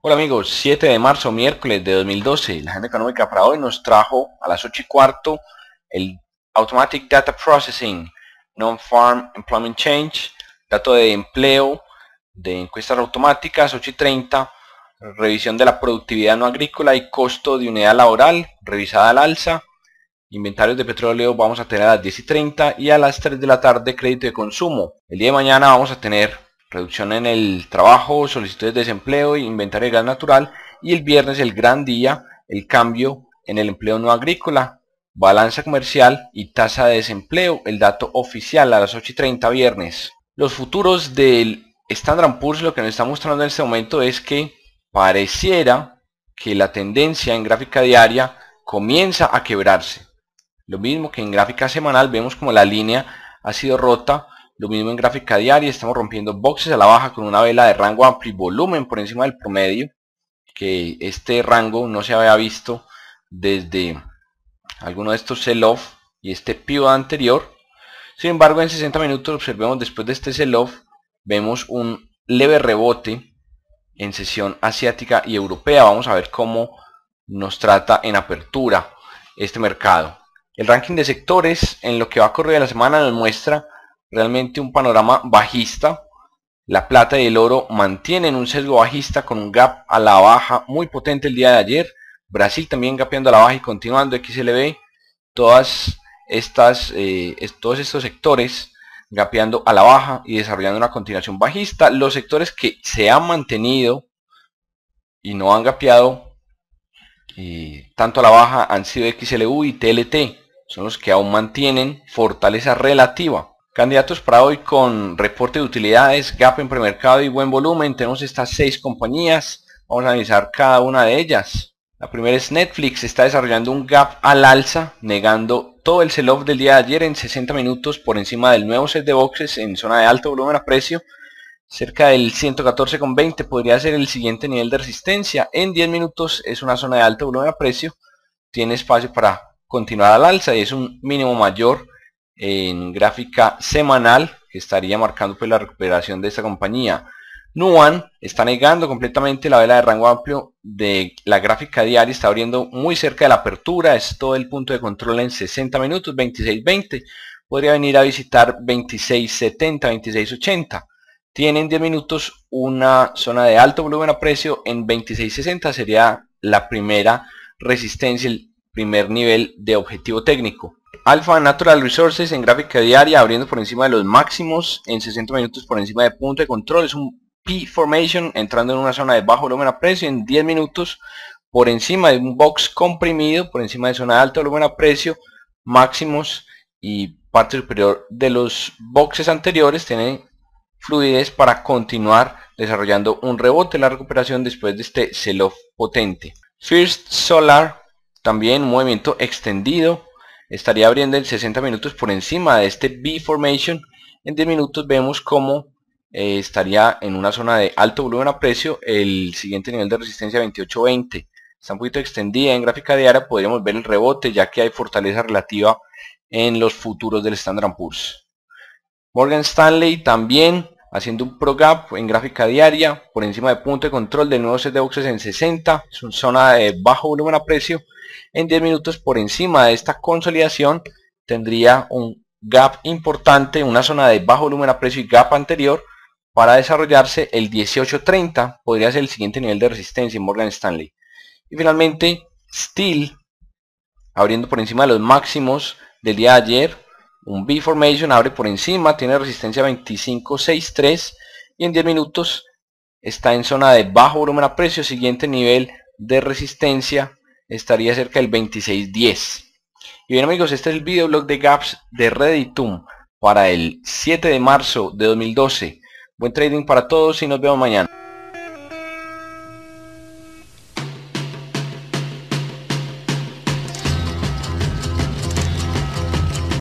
Hola amigos, 7 de marzo, miércoles de 2012, la agenda económica para hoy nos trajo a las 8 y cuarto el Automatic Data Processing, Non-Farm Employment Change, dato de empleo, de encuestas automáticas, 8 y 30, revisión de la productividad no agrícola y costo de unidad laboral, revisada al alza, inventarios de petróleo vamos a tener a las 10 y 30 y a las 3 de la tarde crédito de consumo. El día de mañana vamos a tener reducción en el trabajo, solicitudes de desempleo, inventario de gas natural y el viernes el gran día, el cambio en el empleo no agrícola, balanza comercial y tasa de desempleo, el dato oficial a las 8 y 30 viernes. Los futuros del Standard Poor's lo que nos está mostrando en este momento es que pareciera que la tendencia en gráfica diaria comienza a quebrarse. Lo mismo que en gráfica semanal vemos como la línea ha sido rota lo mismo en gráfica diaria, estamos rompiendo boxes a la baja con una vela de rango amplio y volumen por encima del promedio, que este rango no se había visto desde alguno de estos sell-off y este pivot anterior. Sin embargo, en 60 minutos observemos después de este sell-off, vemos un leve rebote en sesión asiática y europea. Vamos a ver cómo nos trata en apertura este mercado. El ranking de sectores en lo que va a correr de la semana nos muestra realmente un panorama bajista. La plata y el oro mantienen un sesgo bajista con un gap a la baja muy potente el día de ayer. Brasil también gapeando a la baja y continuando XLB. Todas estas, eh, todos estos sectores gapeando a la baja y desarrollando una continuación bajista. Los sectores que se han mantenido y no han gapeado eh, tanto a la baja han sido XLU y TLT. Son los que aún mantienen fortaleza relativa. Candidatos para hoy con reporte de utilidades, gap en premercado y buen volumen. Tenemos estas seis compañías. Vamos a analizar cada una de ellas. La primera es Netflix. Está desarrollando un gap al alza, negando todo el sell-off del día de ayer en 60 minutos por encima del nuevo set de boxes en zona de alto volumen a precio. Cerca del 114,20 podría ser el siguiente nivel de resistencia. En 10 minutos es una zona de alto volumen a precio. Tiene espacio para continuar al alza y es un mínimo mayor en gráfica semanal que estaría marcando pues la recuperación de esta compañía. Nuan está negando completamente la vela de rango amplio de la gráfica diaria, está abriendo muy cerca de la apertura, es todo el punto de control en 60 minutos, 26.20, podría venir a visitar 26.70, 26.80. Tienen 10 minutos una zona de alto volumen a precio en 26.60, sería la primera resistencia, el primer nivel de objetivo técnico. Alpha Natural Resources en gráfica diaria, abriendo por encima de los máximos, en 60 minutos por encima de punto de control, es un P Formation, entrando en una zona de bajo volumen a precio, en 10 minutos por encima de un box comprimido, por encima de zona de alto volumen a precio, máximos y parte superior de los boxes anteriores, tiene fluidez para continuar desarrollando un rebote en la recuperación después de este sell potente. First Solar también un movimiento extendido estaría abriendo el 60 minutos por encima de este B formation. En 10 minutos vemos cómo eh, estaría en una zona de alto volumen a precio el siguiente nivel de resistencia 28.20. Está un poquito extendida en gráfica diaria, podríamos ver el rebote ya que hay fortaleza relativa en los futuros del Standard Poor's. Morgan Stanley también haciendo un pro gap en gráfica diaria por encima de punto de control de nuevos set de boxes en 60, es una zona de bajo volumen a precio, en 10 minutos por encima de esta consolidación tendría un gap importante, una zona de bajo volumen a precio y gap anterior para desarrollarse el 1830, podría ser el siguiente nivel de resistencia en Morgan Stanley. Y finalmente, Steel, abriendo por encima de los máximos del día de ayer, un B-Formation abre por encima, tiene resistencia 25.63 y en 10 minutos está en zona de bajo volumen a precio. Siguiente nivel de resistencia estaría cerca del 26.10. Y bien amigos, este es el videoblog de Gaps de Redditum para el 7 de marzo de 2012. Buen trading para todos y nos vemos mañana.